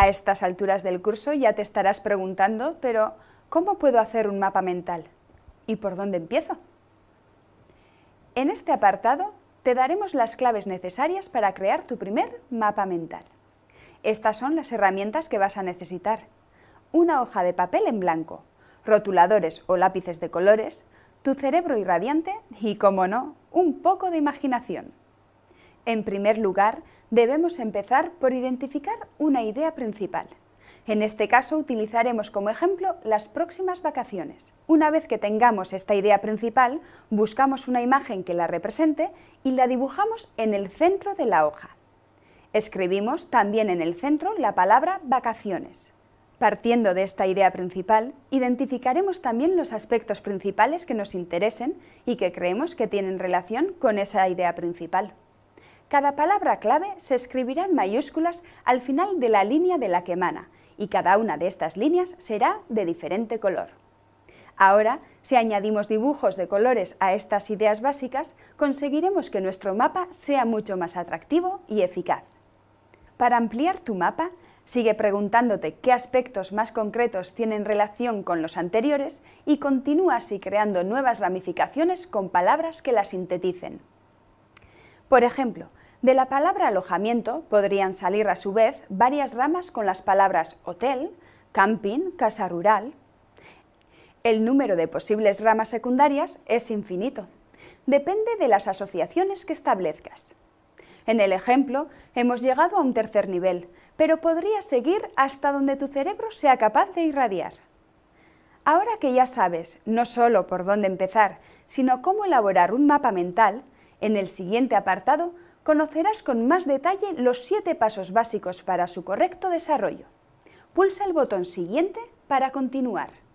A estas alturas del curso ya te estarás preguntando, pero ¿cómo puedo hacer un mapa mental? ¿Y por dónde empiezo? En este apartado te daremos las claves necesarias para crear tu primer mapa mental. Estas son las herramientas que vas a necesitar. Una hoja de papel en blanco, rotuladores o lápices de colores, tu cerebro irradiante y, como no, un poco de imaginación. En primer lugar, debemos empezar por identificar una idea principal. En este caso utilizaremos como ejemplo las próximas vacaciones. Una vez que tengamos esta idea principal, buscamos una imagen que la represente y la dibujamos en el centro de la hoja. Escribimos también en el centro la palabra vacaciones. Partiendo de esta idea principal, identificaremos también los aspectos principales que nos interesen y que creemos que tienen relación con esa idea principal. Cada palabra clave se escribirá en mayúsculas al final de la línea de la que emana y cada una de estas líneas será de diferente color. Ahora, si añadimos dibujos de colores a estas ideas básicas, conseguiremos que nuestro mapa sea mucho más atractivo y eficaz. Para ampliar tu mapa, sigue preguntándote qué aspectos más concretos tienen relación con los anteriores y continúa así creando nuevas ramificaciones con palabras que las sinteticen. Por ejemplo, de la palabra alojamiento podrían salir a su vez varias ramas con las palabras hotel, camping, casa rural. El número de posibles ramas secundarias es infinito. Depende de las asociaciones que establezcas. En el ejemplo, hemos llegado a un tercer nivel, pero podría seguir hasta donde tu cerebro sea capaz de irradiar. Ahora que ya sabes no solo por dónde empezar, sino cómo elaborar un mapa mental, en el siguiente apartado conocerás con más detalle los siete pasos básicos para su correcto desarrollo. Pulsa el botón siguiente para continuar.